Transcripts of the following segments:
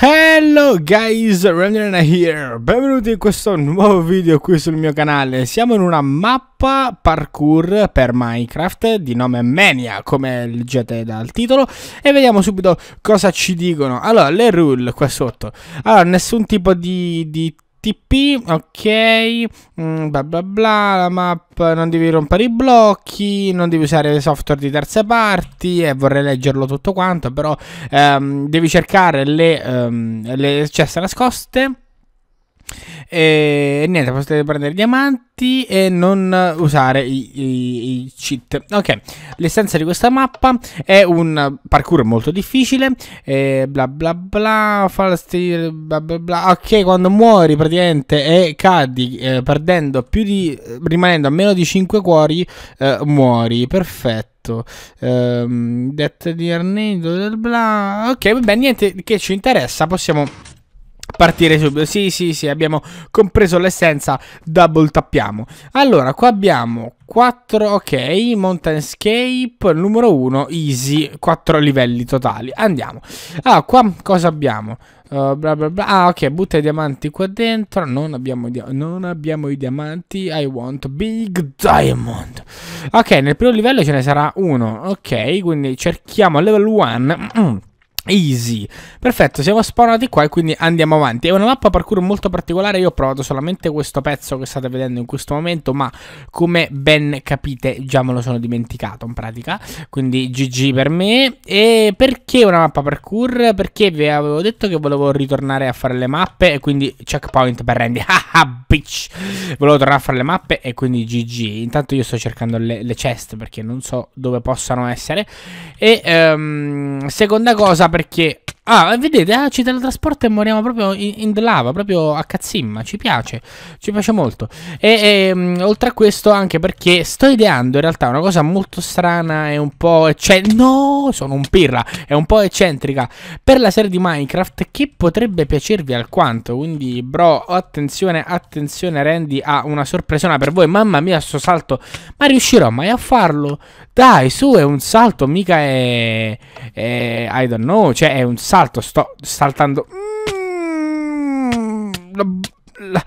Hello guys, Remnant here, benvenuti in questo nuovo video qui sul mio canale Siamo in una mappa parkour per Minecraft di nome Mania, come leggete dal titolo E vediamo subito cosa ci dicono Allora, le rule qua sotto Allora, nessun tipo di, di TP, ok, mm, bla bla bla, la map, non devi rompere i blocchi, non devi usare software di terze parti, e eh, vorrei leggerlo tutto quanto, però ehm, devi cercare le, ehm, le ceste nascoste e niente, potete prendere diamanti e non usare i, i, i cheat. Ok, l'essenza di questa mappa è un parkour molto difficile. E bla bla bla, falsi, bla bla bla. Ok, quando muori praticamente e cadi eh, perdendo più di... rimanendo a meno di 5 cuori, eh, muori. Perfetto ehm, detto um, di Arnello bla ok vabbè niente che ci interessa possiamo partire subito. Sì, sì, sì, abbiamo compreso l'essenza. Double tappiamo. Allora, qua abbiamo 4, ok, Mountainscape, numero 1, easy, 4 livelli totali. Andiamo. Allora, ah, qua cosa abbiamo? Uh, bla bla bla. Ah, ok, butta i diamanti qua dentro. Non abbiamo, non abbiamo, i diamanti. I want big diamond. Ok, nel primo livello ce ne sarà uno. Ok, quindi cerchiamo level 1. Easy, perfetto, siamo spawnati qua e quindi andiamo avanti È una mappa parkour molto particolare, io ho provato solamente questo pezzo che state vedendo in questo momento Ma come ben capite già me lo sono dimenticato in pratica Quindi GG per me E perché una mappa parkour? Perché vi avevo detto che volevo ritornare a fare le mappe E quindi checkpoint per Randy Haha ah, bitch Volevo tornare a fare le mappe e quindi GG Intanto io sto cercando le, le chest perché non so dove possano essere E um, seconda cosa per perché Ah, vedete, ah, ci teletrasporta e moriamo proprio in, in lava, proprio a cazzimma, ci piace, ci piace molto. E, e, mm, oltre a questo anche perché sto ideando in realtà una cosa molto strana e un po' eccentrica, no, sono un pirla, è un po' eccentrica, per la serie di Minecraft che potrebbe piacervi alquanto, quindi bro, attenzione, attenzione Randy ha una sorpresa per voi, mamma mia sto salto, ma riuscirò mai a farlo? Dai, su, è un salto, mica è... è I don't know, cioè è un salto salto, sto saltando. Mm, la, la.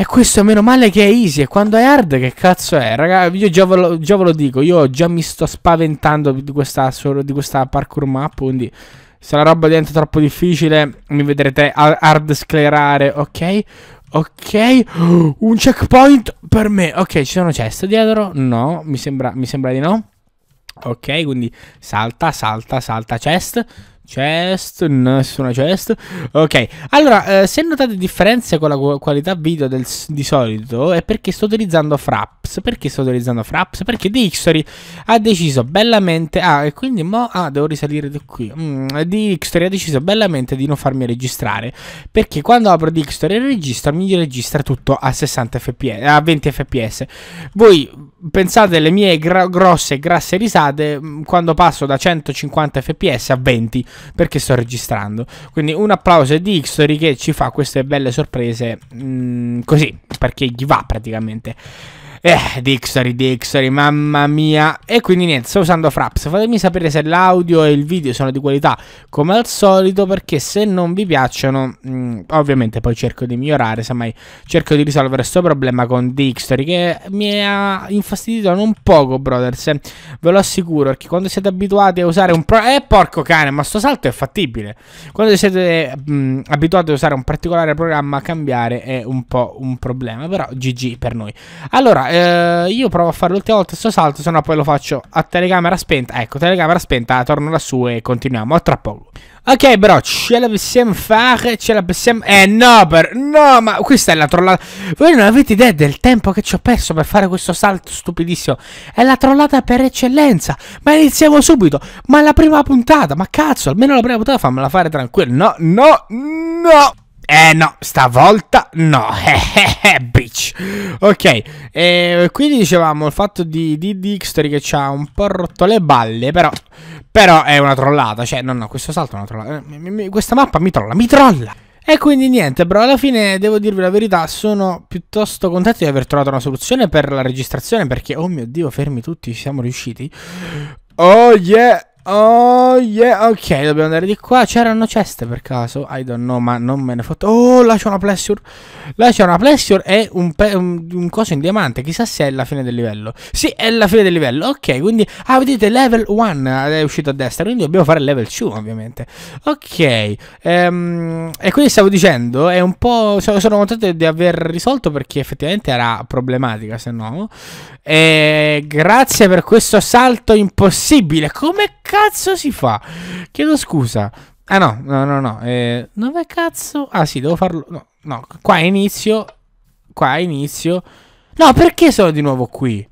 E questo meno male che è easy. E quando è hard, che cazzo è? Raga, io già ve, lo, già ve lo, dico. Io già mi sto spaventando di questa, di questa parkour map. Quindi, se la roba diventa troppo difficile, mi vedrete hard sclerare. Ok. Ok, un checkpoint per me. Ok, ci sono chest dietro? No, mi sembra, mi sembra di no. Ok, quindi salta, salta, salta chest. Chest, nessuna chest. Ok, allora, eh, se notate differenze con la qualità video del, di solito è perché sto utilizzando Frapp. Fraps? Perché sto utilizzando Fraps? Perché Dixory ha deciso bellamente... Ah, e quindi mo... Ah, devo risalire da qui. Mm, Dixory ha deciso bellamente di non farmi registrare. Perché quando apro Dixory e registro, mi registra tutto a 60 fps, a 20 fps. Voi pensate alle mie gra grosse e grasse risate mm, quando passo da 150 fps a 20 perché sto registrando. Quindi un applauso a Dixory che ci fa queste belle sorprese mh, mm, così, perché gli va praticamente. Eh, Dixari, Dixari, mamma mia. E quindi niente, sto usando Fraps. Fatemi sapere se l'audio e il video sono di qualità come al solito, perché se non vi piacciono, mh, mm, ovviamente poi cerco di migliorare, semmai cerco di risolvere questo problema con Dixari, che mi ha infastidito non poco, brothers. Eh. Ve lo assicuro, perché quando siete abituati a usare un... Pro- eh, porco cane, ma sto salto è fattibile. Quando siete mh, mm, abituati a usare un particolare programma, cambiare è un po' un problema, però GG per noi. Allora, eh, io provo a fare l'ultima volta questo salto, se no poi lo faccio a telecamera spenta. Ecco, telecamera spenta, torno lassù e continuiamo. A tra poco. Ok, bro, ce la possiamo fare, ce la possiamo... Eh, no, per... No, ma questa è la trollata... Voi non avete idea del tempo che ci ho perso per fare questo salto stupidissimo. È la trollata per eccellenza. Ma iniziamo subito. Ma la prima puntata, ma cazzo, almeno la prima puntata fammela fare tranquillo. No, no, no! Eh no, stavolta no, eh, eh, eh, bitch. Ok, eh, quindi dicevamo il fatto di, di Dixter che ci ha un po' rotto le balle, però, però è una trollata, cioè no no, questo salto è una trollata, mi, mi, questa mappa mi trolla, mi trolla. E quindi niente bro, alla fine devo dirvi la verità, sono piuttosto contento di aver trovato una soluzione per la registrazione perché, oh mio dio, fermi tutti, ci siamo riusciti. Oh yeah! Oh yeah, ok, dobbiamo andare di qua. C'erano ceste per caso? I don't know, ma non me ne foto. Oh, là c'è una plessure. Là c'è una plessure e un, un, un, coso in diamante. Chissà se è la fine del livello. Sì, è la fine del livello. Ok, quindi... Ah, vedete, level 1 eh, è uscito a destra. Quindi dobbiamo fare level 2, ovviamente. Ok. Ehm, e quindi stavo dicendo, è un po'... Sono contento di aver risolto perché effettivamente era problematica, se no. E eh, grazie per questo salto impossibile. Come cazzo? cazzo si fa? Chiedo scusa. Ah no, no, no, no. Eh, dove cazzo? Ah sì, devo farlo. No, no, qua inizio. Qua inizio. No, perché sono di nuovo qui?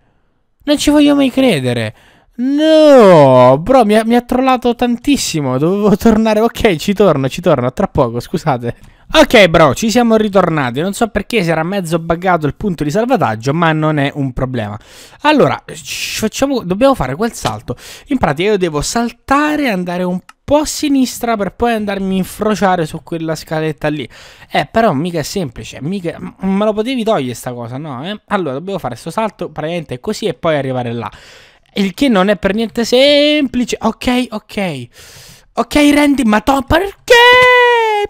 Non ci voglio mai credere. No, bro, mi ha, mi ha trollato tantissimo. Dovevo tornare. Ok, ci torno, ci torno. Tra poco, scusate. Ok bro, ci siamo ritornati, non so perché si era mezzo buggato il punto di salvataggio, ma non è un problema. Allora, facciamo, dobbiamo fare quel salto. In pratica io devo saltare e andare un po' a sinistra per poi andarmi a infrociare su quella scaletta lì. Eh, però mica è semplice, mica... me lo potevi togliere sta cosa, no? Eh? Allora, dobbiamo fare questo salto praticamente così e poi arrivare là. Il che non è per niente semplice. Ok, ok. Ok Randy, ma to- perché?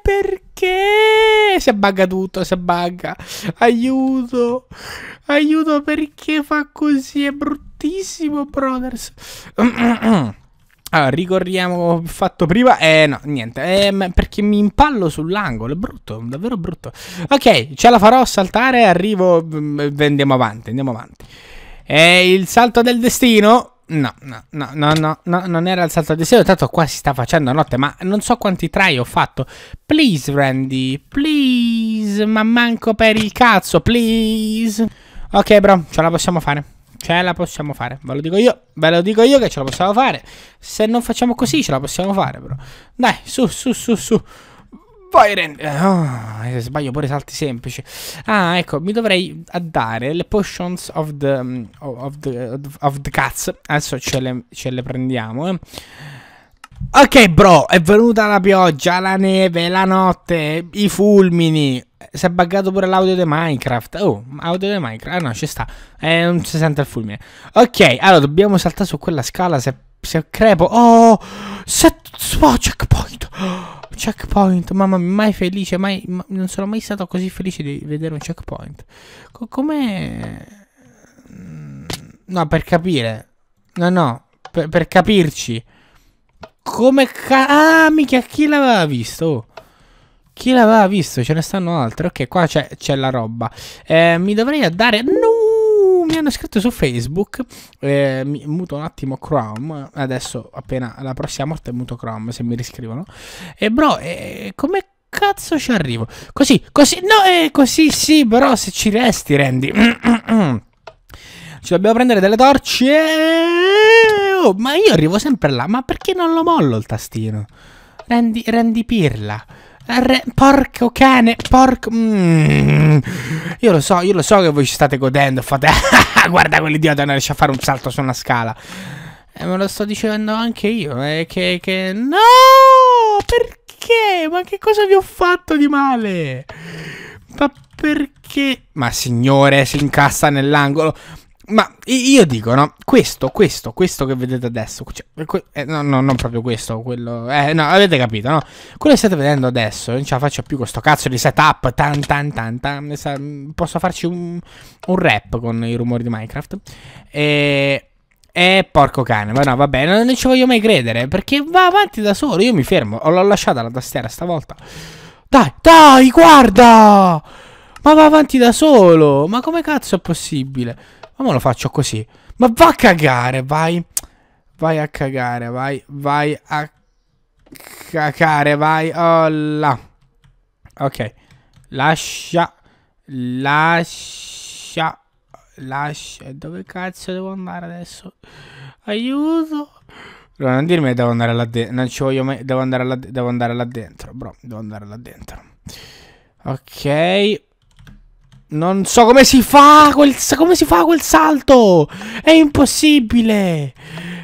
perché? Si abbagga tutto, si abbagga. Aiuto. Aiuto perché fa così? È bruttissimo, brothers. Allora, ah, ricorriamo ho fatto prima. Eh, no, niente. Eh, perché mi impallo sull'angolo. È brutto, davvero brutto. Ok, ce la farò saltare. Arrivo. Andiamo mm, avanti, andiamo avanti. E il salto del destino. No, no, no, no, no, no, non era alzato il desiderio, tanto qua si sta facendo notte, ma non so quanti try ho fatto. Please, Randy, please, ma manco per il cazzo, please. Ok, bro, ce la possiamo fare. Ce la possiamo fare, ve lo dico io, ve lo dico io che ce la possiamo fare. Se non facciamo così, ce la possiamo fare, bro. Dai, su, su, su, su. Vai Randy. Oh, eh, ah, sbaglio pure salti semplici. Ah, ecco, mi dovrei dare le potions of the, mm, of the, of the cats. Adesso ce le, ce le prendiamo, eh. Ok bro, è venuta la pioggia, la neve, la notte, i fulmini. Si è buggato pure l'audio di Minecraft. Oh, audio di Minecraft. Ah no, ci sta. Eh, non si sente il fulmine. Ok, allora dobbiamo saltare su quella scala se, se crepo. Oh, set... Oh, checkpoint checkpoint, mamma mia, mai felice, mai, ma, non sono mai stato così felice di vedere un checkpoint. Co- come... Mm, no, per capire. No, no, per, per capirci. Come ca- Ah, mica, chi l'aveva visto? Oh. Chi l'aveva visto? Ce ne stanno altre. Ok, qua c'è, la roba. Eh, mi dovrei andare. No! mi hanno scritto su Facebook, eh, mi, muto un attimo Chrome, adesso appena la prossima volta muto Chrome se mi riscrivono. E bro, eh, come cazzo ci arrivo? Così, così, no, eh, così sì, però se ci resti rendi... ci dobbiamo prendere delle torce... Oh, ma io arrivo sempre là, ma perché non lo mollo il tastino? Rendi, rendi pirla. Re porco cane, porco... Mm. Io lo so, io lo so che voi ci state godendo, fate... Guarda quell'idiota non riesce a fare un salto su una scala. E eh, me lo sto dicendo anche io, eh, che, che... No! Perché? Ma che cosa vi ho fatto di male? Ma perché? Ma signore, si incassa nell'angolo. Ma io dico, no, questo, questo, questo che vedete adesso, cioè, eh, no, no, non proprio questo, quello, eh, no, avete capito, no? Quello che state vedendo adesso, non ce la faccio più con sto cazzo di setup, tan tan tan tan, posso farci un, un rap con i rumori di Minecraft, e... Eh, porco cane, ma no, vabbè, non ci voglio mai credere, perché va avanti da solo, io mi fermo, l'ho lasciata la tastiera stavolta. Dai, dai, guarda! Ma va avanti da solo, ma come cazzo è possibile? Ma me lo faccio così. Ma va a cagare, vai. Vai a cagare, vai. Vai a cagare, vai. Oh là. Ok. Lascia. Lascia. Lascia. Dove cazzo devo andare adesso? Aiuto. Bro, non dirmi che devo andare là dentro. Non ci voglio mai. Devo andare là, devo andare là dentro, bro. Devo andare là dentro. Ok. Ok. Non so come si fa quel, come si fa quel salto! È impossibile!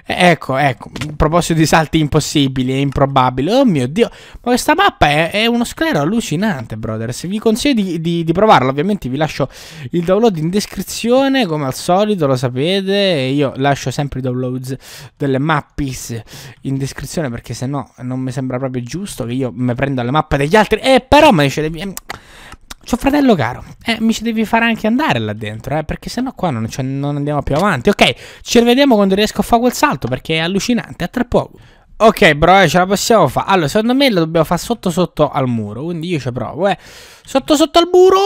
Ecco, ecco, a proposito di salti impossibili e improbabili, oh mio dio, ma questa mappa è, è uno sclero allucinante, brothers. Vi consiglio di, di, di, provarla, ovviamente vi lascio il download in descrizione, come al solito, lo sapete. Io lascio sempre i download delle mappis in descrizione perché se no non mi sembra proprio giusto che io mi prenda le mappe degli altri. Eh, però mi dice, ehm, C'ho fratello caro, eh, mi ci devi fare anche andare là dentro, eh, perché sennò qua non, cioè, non andiamo più avanti. Ok, ci rivediamo quando riesco a fare quel salto, perché è allucinante, a tra poco. Ok, bro, eh, ce la possiamo fare. Allora, secondo me la dobbiamo fare sotto sotto al muro, quindi io ci provo, eh. Sotto sotto al muro!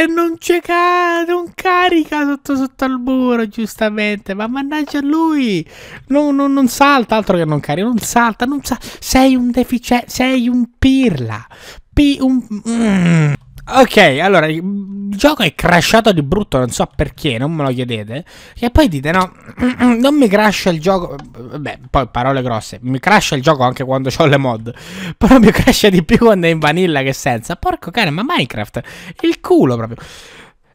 E non c'è ca- non carica sotto sotto al muro, giustamente. Ma mannaggia lui! Non, non, non, salta, altro che non carica, non salta, non salta. Sei un deficiente, sei un pirla pi... Un... Mm. Ok, allora, il gioco è crashato di brutto, non so perché, non me lo chiedete. E poi dite, no, mm, mm, non mi crasha il gioco... Mm, beh, poi parole grosse, mi crasha il gioco anche quando ho le mod. Però mi crasha di più quando è in vanilla che senza. Porco cane, ma Minecraft, il culo proprio.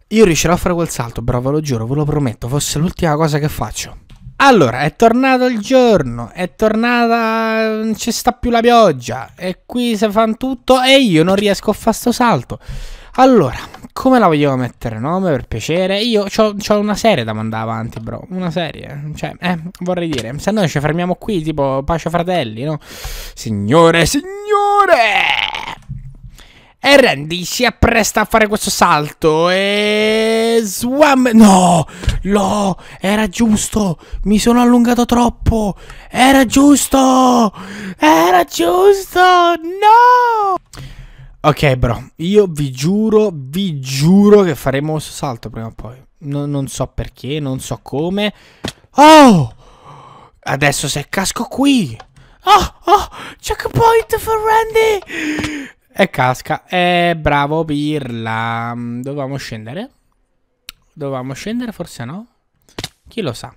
Io riuscirò a fare quel salto, però ve lo giuro, ve lo prometto, fosse l'ultima cosa che faccio. Allora, è tornato il giorno, è tornata... non ci sta più la pioggia, e qui si fanno tutto e io non riesco a fare sto salto. Allora, come la vogliamo mettere nome per piacere? Io ho, ho una serie da mandare avanti, bro. Una serie. Cioè, eh, vorrei dire, se no ci fermiamo qui, tipo Pace Fratelli, no? Signore, signore! E Randy si appresta a fare questo salto e... Swam... No! No! Era giusto! Mi sono allungato troppo! Era giusto! Era giusto! No! Ok bro, io vi giuro, vi giuro che faremo questo salto prima o poi. No, non so perché, non so come. Oh! Adesso se casco qui... Oh, oh, checkpoint for Randy! E casca. Eh, bravo Pirla. Mm, dovevamo scendere? Dovevamo scendere? Forse no? Chi lo sa.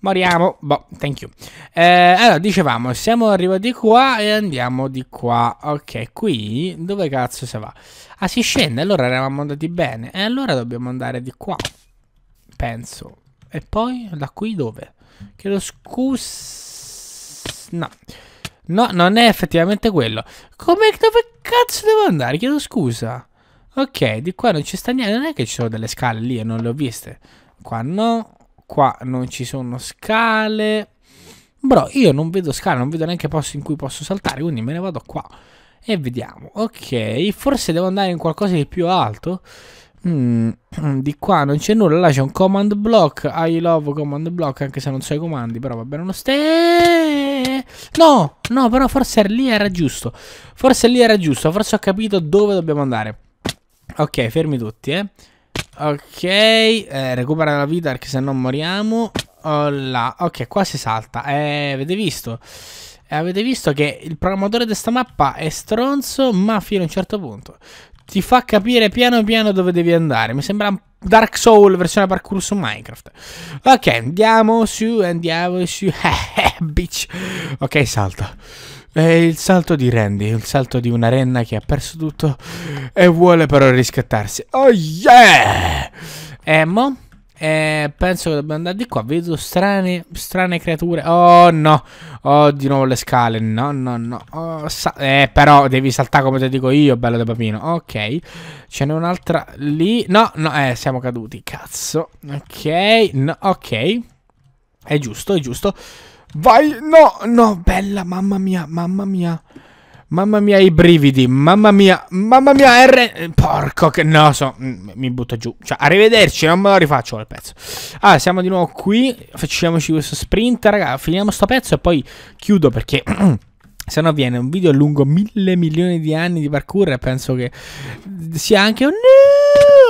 Moriamo. Boh, thank you. Eh, allora, dicevamo, siamo arrivati qua e andiamo di qua. Ok, qui dove cazzo si va? Ah, si scende. Allora eravamo andati bene. E allora dobbiamo andare di qua. Penso. E poi da qui dove? Chiedo scusa. No. No, non è effettivamente quello. Come, dove cazzo devo andare? Chiedo scusa. Ok, di qua non ci sta niente. Non è che ci sono delle scale lì e non le ho viste. Qua no. Qua non ci sono scale. Bro, io non vedo scale, non vedo neanche posto in cui posso saltare, quindi me ne vado qua. E vediamo. Ok, forse devo andare in qualcosa di più alto. Mm, mm, di qua non c'è nulla. Là c'è un command block. I love command block. Anche se non so i comandi. Però va bene. Uno ste. No, no, però forse lì era giusto. Forse lì era giusto. Forse ho capito dove dobbiamo andare. Ok, fermi tutti, eh. Ok, eh, recupera la vita perché se no moriamo. Oh là. Ok, qua si salta. Eh, avete visto? Eh, avete visto che il programmatore di questa mappa è stronzo, ma fino a un certo punto ti fa capire piano piano dove devi andare. Mi sembra Dark Soul versione parkour su Minecraft. Ok, andiamo su, andiamo su. Bitch. Ok, salto. È il salto di Randy, il salto di una renna che ha perso tutto e vuole però riscattarsi. Oh yeah! Emmo? Eh, penso che dobbiamo andare di qua. Vedo strane, strane creature. Oh no. Oh, di nuovo le scale. No, no, no. Oh, eh, però devi saltare come te dico io, bello da papino. Ok. Ce n'è un'altra lì. No, no, eh, siamo caduti. Cazzo. Ok. No, ok. È giusto, è giusto. Vai. No, no, bella. Mamma mia, mamma mia. Mamma mia i brividi, mamma mia, mamma mia R... Porco che... No, so, mm, mi butto giù. Cioè, arrivederci, non me lo rifaccio quel pezzo. Ah, siamo di nuovo qui, facciamoci questo sprint, raga, finiamo sto pezzo e poi chiudo perché... Se no viene un video lungo mille milioni di anni di parkour e penso che sia anche un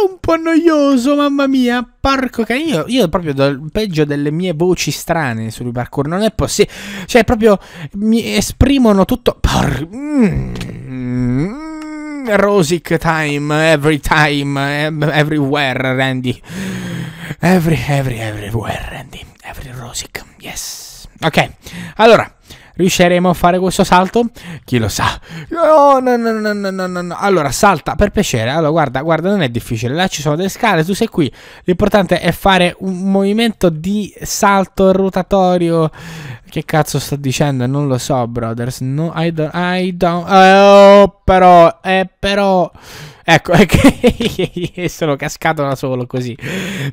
un po' noioso, mamma mia. Porco che io, io proprio il peggio delle mie voci strane sul parkour. Non è possibile. Cioè, proprio mi esprimono tutto. Por- mm, mm Rosic time, every time, everywhere, Randy. Every, every, everywhere, Randy. Every Rosic, yes. Ok, allora. Riusciremo a fare questo salto? Chi lo sa? Oh, no, no, no, no, no, no, no. Allora, salta per piacere. Allora, guarda, guarda, non è difficile. Là ci sono delle scale, tu sei qui. L'importante è fare un movimento di salto rotatorio che cazzo sto dicendo? Non lo so, brothers. No, I don't. I don't. Eh, oh, però. Eh, però. Ecco, è che sono cascato da solo così.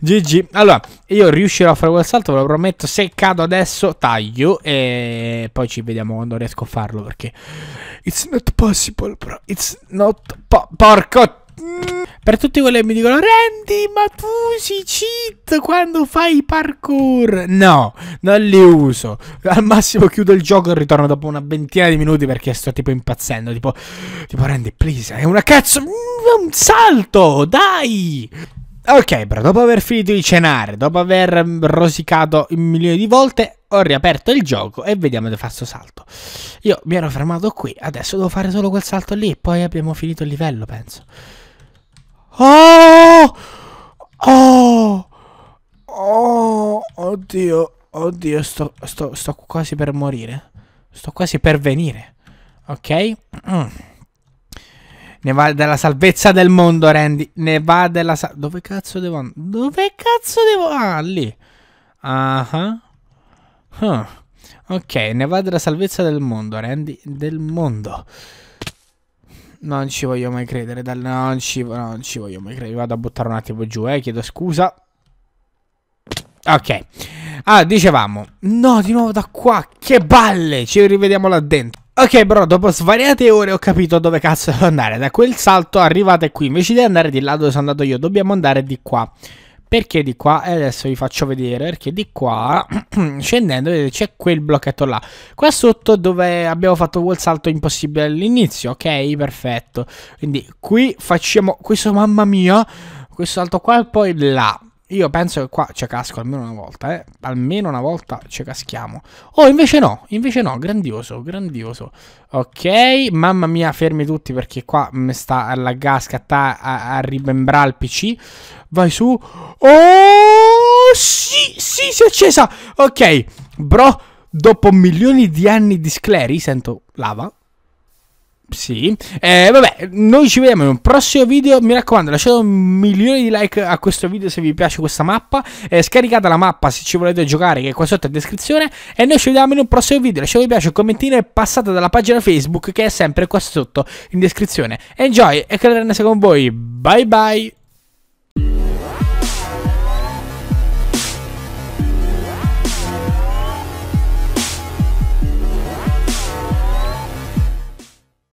GG. Allora, io riuscirò a fare quel salto, ve lo prometto. Se cado adesso, taglio. E poi ci vediamo quando riesco a farlo. Perché. It's not possible, bro. It's not. Po porco. Per tutti quelli che mi dicono Randy ma tu usi cheat quando fai parkour No, non li uso Al massimo chiudo il gioco e ritorno dopo una ventina di minuti perché sto tipo impazzendo Tipo, tipo Randy please è una cazzo mm, Un salto, dai Ok però dopo aver finito di cenare Dopo aver mm, rosicato un milione di volte ho riaperto il gioco e vediamo di fare sto salto. Io mi ero fermato qui, adesso devo fare solo quel salto lì e poi abbiamo finito il livello, penso. Oh! Oh! Oh! Oddio, oddio, sto, sto, sto quasi per morire. Sto quasi per venire. Ok? Mm. Ne va della salvezza del mondo, Randy. Ne va della salvezza. Dove cazzo devo andare? Dove cazzo devo... Ah, lì. Ah, uh -huh. huh. Ok, ne va della salvezza del mondo, Randy. Del mondo non ci voglio mai credere. Dal... non ci... non ci voglio mai credere. Vado a buttare un attimo giù, eh. Chiedo scusa. Ok. Allora, ah, dicevamo. No, di nuovo da qua. Che balle. Ci rivediamo là dentro. Ok bro, dopo svariate ore ho capito dove cazzo devo andare. Da quel salto arrivate qui. Invece di andare di là dove sono andato io, dobbiamo andare di qua perché di qua e adesso vi faccio vedere perché di qua scendendo c'è quel blocchetto là qua sotto dove abbiamo fatto quel salto impossibile all'inizio ok perfetto quindi qui facciamo questo mamma mia questo salto qua e poi là io penso che qua ci casco almeno una volta, eh. Almeno una volta ci caschiamo. Oh, invece no, invece no, grandioso, grandioso. Ok, mamma mia, fermi tutti perché qua mi sta a laggare, a scattare, a, a il PC. Vai su. Oh, sì, sì, si è accesa. Ok, bro, dopo milioni di anni di scleri, sento lava. Sì, eh, vabbè, noi ci vediamo in un prossimo video. Mi raccomando, lasciate un milione di like a questo video se vi piace questa mappa. Eh, scaricate la mappa se ci volete giocare, che è qua sotto in descrizione. E noi ci vediamo in un prossimo video. Lasciate un piace, un commentino e passate dalla pagina Facebook, che è sempre qua sotto in descrizione. Enjoy e che la con voi. Bye bye.